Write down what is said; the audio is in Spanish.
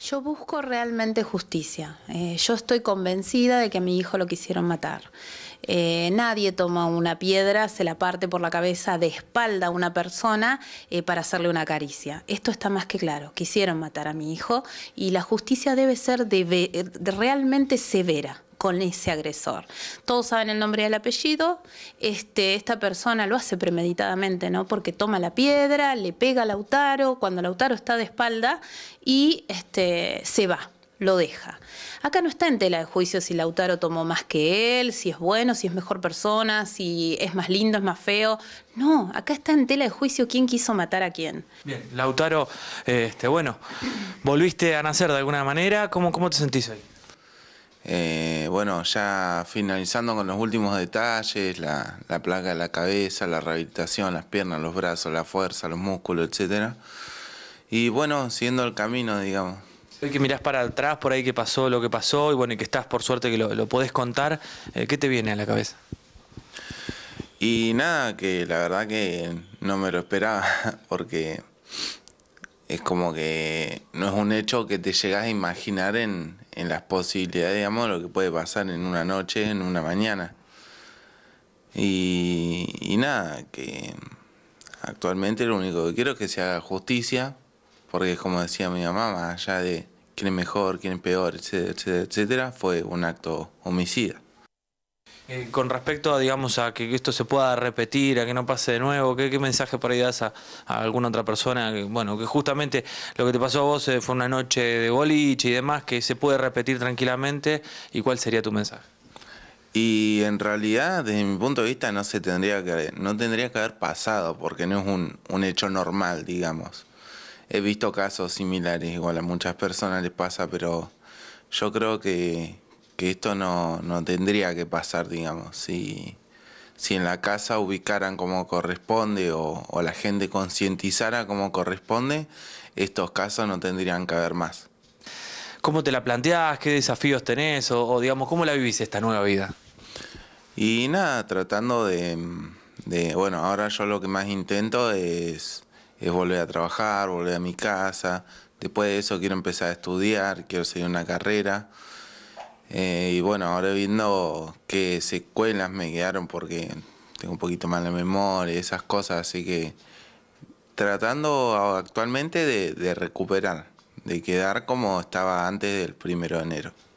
Yo busco realmente justicia. Eh, yo estoy convencida de que a mi hijo lo quisieron matar. Eh, nadie toma una piedra, se la parte por la cabeza de espalda a una persona eh, para hacerle una caricia. Esto está más que claro. Quisieron matar a mi hijo y la justicia debe ser realmente severa con ese agresor. Todos saben el nombre y el apellido. Este, esta persona lo hace premeditadamente, ¿no? Porque toma la piedra, le pega a Lautaro, cuando Lautaro está de espalda y este, se va lo deja. Acá no está en tela de juicio si Lautaro tomó más que él, si es bueno, si es mejor persona, si es más lindo, es más feo. No, acá está en tela de juicio quién quiso matar a quién. Bien, Lautaro, este, bueno, volviste a nacer de alguna manera. ¿Cómo, cómo te sentís hoy? Eh, bueno, ya finalizando con los últimos detalles, la, plaga placa de la cabeza, la rehabilitación, las piernas, los brazos, la fuerza, los músculos, etcétera. Y bueno, siguiendo el camino, digamos. que mirás para atrás, por ahí que pasó lo que pasó, y bueno, y que estás por suerte que lo, podés contar, eh, ¿qué te viene a la cabeza? Y nada, que la verdad que no me lo esperaba, porque es como que no es un hecho que te llegas a imaginar en, en las posibilidades, digamos, lo que puede pasar en una noche, en una mañana. Y, nada, que actualmente lo único que quiero es que se haga justicia, porque como decía mi mamá, allá de quién es mejor, quién es peor, etcétera, etcétera, etcétera fue un acto homicida. Eh, con respecto a, digamos, a que esto se pueda repetir, a que no pase de nuevo, ¿qué, mensaje por ahí das a, alguna otra persona? bueno, que justamente lo que te pasó a vos eh, fue una noche de boliche y demás, que se puede repetir tranquilamente, ¿y cuál sería tu mensaje? Y en realidad, desde mi punto de vista, no se tendría que, no tendría que haber pasado, porque no es un hecho normal, digamos. He visto casos similares, igual a muchas personas les pasa, pero yo creo que que esto no, tendría que pasar, digamos, si, si en la casa ubicaran como corresponde o, la gente concientizara como corresponde, estos casos no tendrían que haber más. ¿Cómo te la planteás? ¿Qué desafíos tenés? O, digamos, ¿cómo la vivís esta nueva vida? Y nada, tratando de, de, bueno, ahora yo lo que más intento es, es volver a trabajar, volver a mi casa. Después de eso quiero empezar a estudiar, quiero seguir una carrera. Eh, y bueno, ahora viendo qué secuelas me quedaron porque tengo un poquito mala memoria y esas cosas, así que tratando actualmente de, de recuperar, de quedar como estaba antes del primero de enero.